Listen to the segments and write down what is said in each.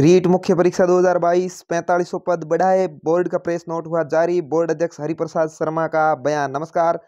रीट मुख्य परीक्षा 2022 4500 पद बढ़ाए बोर्ड का प्रेस नोट हुआ जारी बोर्ड अध्यक्ष हरिप्रसाद शर्मा का बयान नमस्कार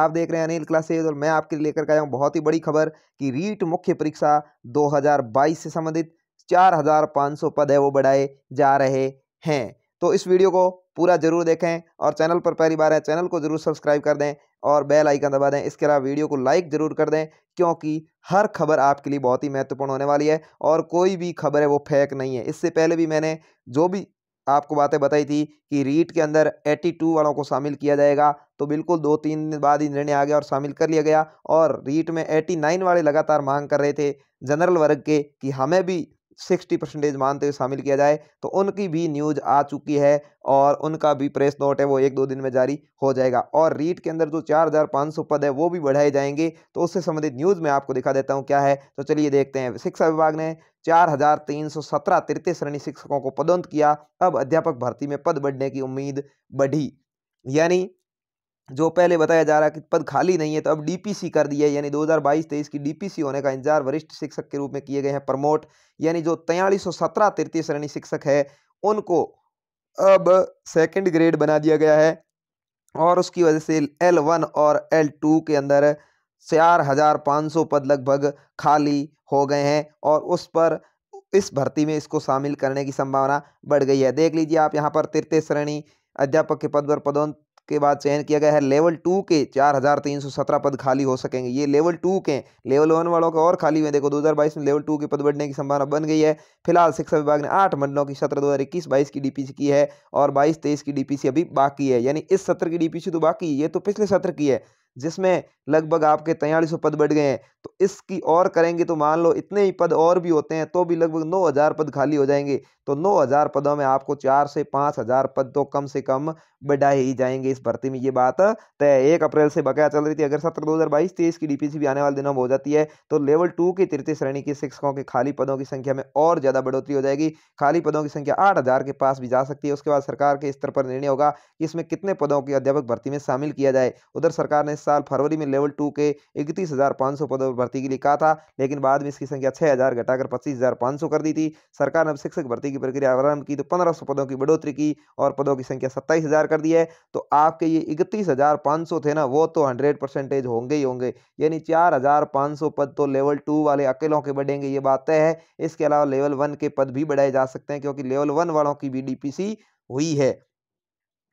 आप देख रहे हैं अनिल क्लासेज और मैं आपके लिए लेकर आया हूँ बहुत ही बड़ी खबर कि रीट मुख्य परीक्षा 2022 से संबंधित 4500 पद है वो बढ़ाए जा रहे हैं तो इस वीडियो को पूरा जरूर देखें और चैनल पर पहली बार है चैनल को जरूर सब्सक्राइब कर दें और बेल आइकन दबा दें इसके अलावा वीडियो को लाइक ज़रूर कर दें क्योंकि हर खबर आपके लिए बहुत ही महत्वपूर्ण होने वाली है और कोई भी खबर है वो फेक नहीं है इससे पहले भी मैंने जो भी आपको बातें बताई थी कि रीट के अंदर 82 वालों को शामिल किया जाएगा तो बिल्कुल दो तीन दिन बाद ही निर्णय आ गया और शामिल कर लिया गया और रीट में 89 वाले लगातार मांग कर रहे थे जनरल वर्ग के कि हमें भी सिक्सटी परसेंटेज मानते हुए शामिल किया जाए तो उनकी भी न्यूज़ आ चुकी है और उनका भी प्रेस नोट है वो एक दो दिन में जारी हो जाएगा और रीट के अंदर जो चार हज़ार पाँच सौ पद है वो भी बढ़ाए जाएंगे तो उससे संबंधित न्यूज़ में आपको दिखा देता हूँ क्या है तो चलिए देखते हैं शिक्षा विभाग ने चार हजार तीन सौ सत्रह तृतीय श्रेणी शिक्षकों को पदोन्त किया अब अध्यापक भर्ती में पद बढ़ने की उम्मीद बढ़ी यानी जो पहले बताया जा रहा है कि पद खाली नहीं है तो अब डीपीसी कर दिया यानी 2022-23 की डीपीसी होने का इंतजार वरिष्ठ शिक्षक के रूप में किए गए हैं प्रमोट यानी जो तैयलीस सौ सत्रह तृतीय श्रेणी शिक्षक है उनको अब सेकंड ग्रेड बना दिया गया है और उसकी वजह से एल वन और एल टू के अंदर चार हज़ार पाँच सौ पद लगभग खाली हो गए हैं और उस पर इस भर्ती में इसको शामिल करने की संभावना बढ़ गई है देख लीजिए आप यहाँ पर तृतीय श्रेणी अध्यापक के पद पर पदोन के बाद चयन किया गया है लेवल टू के चार हज़ार तीन सौ सत्रह पद खाली हो सकेंगे ये लेवल टू के लेवल वन वालों के और खाली हुए देखो दो हज़ार बाईस में लेवल टू के पद बढ़ने की संभावना बन गई है फिलहाल शिक्षा विभाग ने आठ मंडलों की सत्र दो हज़ार इक्कीस बाईस की डीपीसी की है और बाईस तेईस की सी अभी बाकी है यानी इस सत्र की सी तो बाकी है ये तो पिछले सत्र की है जिसमें लगभग आपके तैयारी पद बढ़ गए हैं तो इसकी और करेंगे तो मान लो इतने ही पद और भी होते हैं तो भी लगभग नौ हज़ार पद खाली हो जाएंगे तो नौ हज़ार पदों में आपको चार से पाँच हज़ार पद तो कम से कम बढ़ाए ही जाएंगे इस भर्ती में ये बात तय एक अप्रैल से बकाया चल रही थी अगर सत्र दो हज़ार बाईस तेईस की डीपीसी भी आने वाले दिनों में हो जाती है तो लेवल टू की तृतीय श्रेणी के शिक्षकों के खाली पदों की संख्या में और ज़्यादा बढ़ोतरी हो जाएगी खाली पदों की संख्या आठ हज़ार के पास भी जा सकती है उसके बाद सरकार के स्तर पर निर्णय होगा कि इसमें कितने पदों की अध्यापक भर्ती में शामिल किया जाए उधर सरकार ने साल फरवरी में लेवल टू के इकतीस हज़ार पाँच सौ पदों पर भर्ती के लिए कहा था लेकिन बाद में इसकी संख्या छः हज़ार घटाकर पच्चीस हज़ार पाँच सौ कर दी थी सरकार ने अब शिक्षक भर्ती की प्रक्रिया आरंभ की तो पंद्रह सौ पदों की बढ़ोतरी की और पदों की संख्या सत्ताईस हज़ार कर दी है तो आपके ये इकतीस हज़ार पाँच सौ थे ना वो तो हंड्रेड परसेंटेज होंगे ही होंगे यानी चार हज़ार पाँच सौ पद तो लेवल टू वाले अकेलों के बढ़ेंगे ये बात तय है इसके अलावा लेवल वन के पद भी बढ़ाए जा सकते हैं क्योंकि लेवल वन वालों की बी हुई है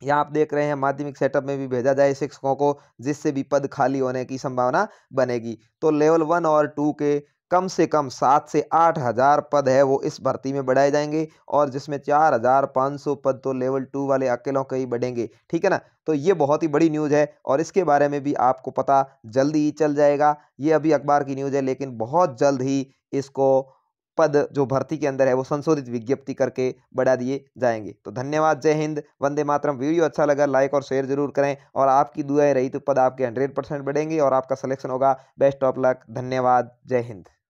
यहाँ आप देख रहे हैं माध्यमिक सेटअप में भी भेजा जाए शिक्षकों को जिससे भी पद खाली होने की संभावना बनेगी तो लेवल वन और टू के कम से कम सात से आठ हज़ार पद है वो इस भर्ती में बढ़ाए जाएंगे और जिसमें चार हज़ार पाँच सौ पद तो लेवल टू वाले अकेलों के ही बढ़ेंगे ठीक है ना तो ये बहुत ही बड़ी न्यूज़ है और इसके बारे में भी आपको पता जल्दी ही चल जाएगा ये अभी अखबार की न्यूज़ है लेकिन बहुत जल्द ही इसको पद जो भर्ती के अंदर है वो संशोधित विज्ञप्ति करके बढ़ा दिए जाएंगे तो धन्यवाद जय हिंद वंदे मातरम वीडियो अच्छा लगा लाइक और शेयर जरूर करें और आपकी दुआएं रही तो पद आपके हंड्रेड परसेंट बढ़ेंगे और आपका सिलेक्शन होगा बेस्ट ऑफ लक धन्यवाद जय हिंद